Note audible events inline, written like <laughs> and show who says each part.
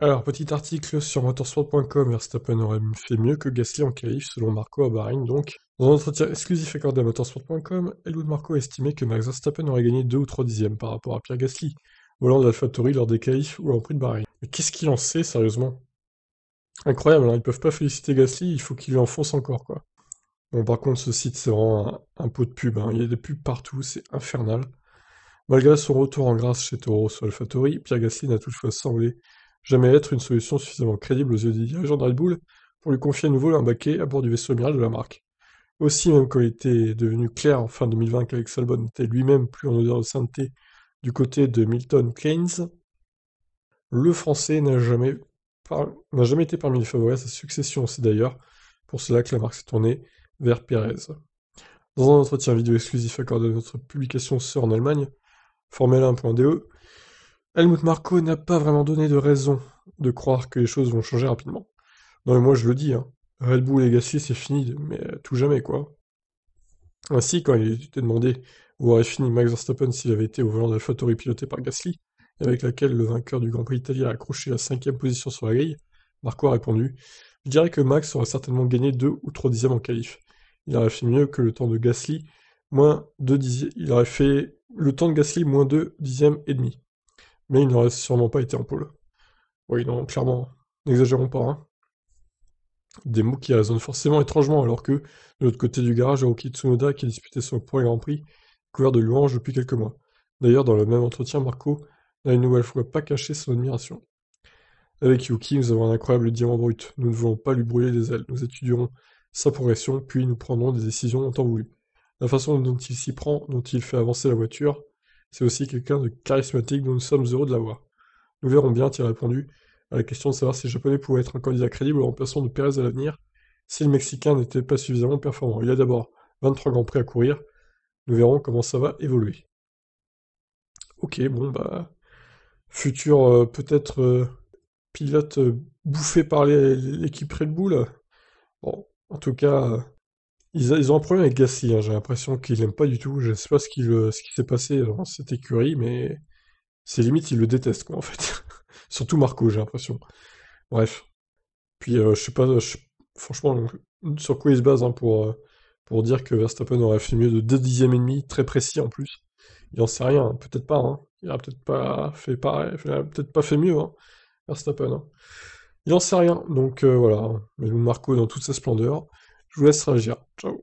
Speaker 1: Alors, petit article sur motorsport.com, Verstappen aurait fait mieux que Gasly en qualif, selon Marco à Bahreïn, donc. Dans un entretien exclusif accordé à motorsport.com, Helmut Marco a estimé que Max Verstappen aurait gagné 2 ou 3 dixièmes par rapport à Pierre Gasly, volant de lors des qualifs ou en prix de Bahreïn. Mais qu'est-ce qu'il en sait, sérieusement Incroyable, hein. ils peuvent pas féliciter Gasly, il faut qu'il lui enfonce encore, quoi. Bon, par contre, ce site, c'est vraiment un, pot de pub, hein. il y a des pubs partout, c'est infernal. Malgré son retour en grâce chez Toro sur AlphaTauri, Pierre Gasly n'a toutefois semblé jamais être une solution suffisamment crédible aux yeux des dirigeants de Red Bull pour lui confier à nouveau un baquet à bord du vaisseau amiral de la marque. Aussi, même qu'il était devenu clair en fin 2020 qu'Alex Albon était lui-même plus en odeur de sainteté du côté de Milton Keynes, le Français n'a jamais, jamais, été parmi les favoris à sa succession. C'est d'ailleurs pour cela que la marque s'est tournée vers Pérez. Dans un entretien vidéo exclusif accordé à notre publication sœur en Allemagne, Formel 1.de, Helmut Marco n'a pas vraiment donné de raison de croire que les choses vont changer rapidement. Non mais moi je le dis, hein. Red Bull Gasly c'est fini, mais euh, tout jamais quoi. Ainsi, quand il était demandé où aurait fini Max Verstappen s'il avait été au volant de la pilotée par Gasly, avec laquelle le vainqueur du Grand Prix d'Italie a accroché la cinquième position sur la grille, Marco a répondu Je dirais que Max aurait certainement gagné deux ou trois dixièmes en qualif. Il aurait fait mieux que le temps de Gasly, moins deux dixièmes. Il aurait fait le temps de Gasly moins deux dixièmes et demi mais il n'aurait sûrement pas été en pôle. Oui, non, clairement, n'exagérons pas. Hein. Des mots qui résonnent forcément étrangement alors que, de l'autre côté du garage, Aoki Tsunoda, qui a disputé son premier Grand Prix, couvert de louanges depuis quelques mois. D'ailleurs, dans le même entretien, Marco n'a une nouvelle fois pas caché son admiration. Avec Yuki, nous avons un incroyable diamant brut. Nous ne voulons pas lui brûler des ailes. Nous étudierons sa progression, puis nous prendrons des décisions en temps voulu. La façon dont il s'y prend, dont il fait avancer la voiture, c'est aussi quelqu'un de charismatique dont nous sommes heureux de l'avoir. Nous verrons bien, tu répondu, à la question de savoir si le Japonais pouvait être un candidat crédible en remplacement de Pérez à l'avenir, si le Mexicain n'était pas suffisamment performant. Il y a d'abord 23 grands prix à courir. Nous verrons comment ça va évoluer. Ok, bon, bah. Futur euh, peut-être euh, pilote euh, bouffé par l'équipe Red Bull. Bon, en tout cas, ils, ont un problème avec Gasly, hein. j'ai l'impression qu'il aime pas du tout. Je sais pas ce qui, qui s'est passé dans cette écurie, mais c'est limite, il le déteste, quoi, en fait. <laughs> Surtout Marco, j'ai l'impression. Bref. Puis, je euh, je sais pas, franchement, sur quoi il se base hein, pour, euh, pour dire que Verstappen aurait fait mieux de deux dixièmes et demi, très précis en plus. Il en sait rien, hein. peut-être pas. Hein. Il a peut-être pas fait pareil, peut-être pas fait mieux, Verstappen. Il en sait rien, donc euh, voilà. Mais Marco dans toute sa splendeur. rüssel Ciao.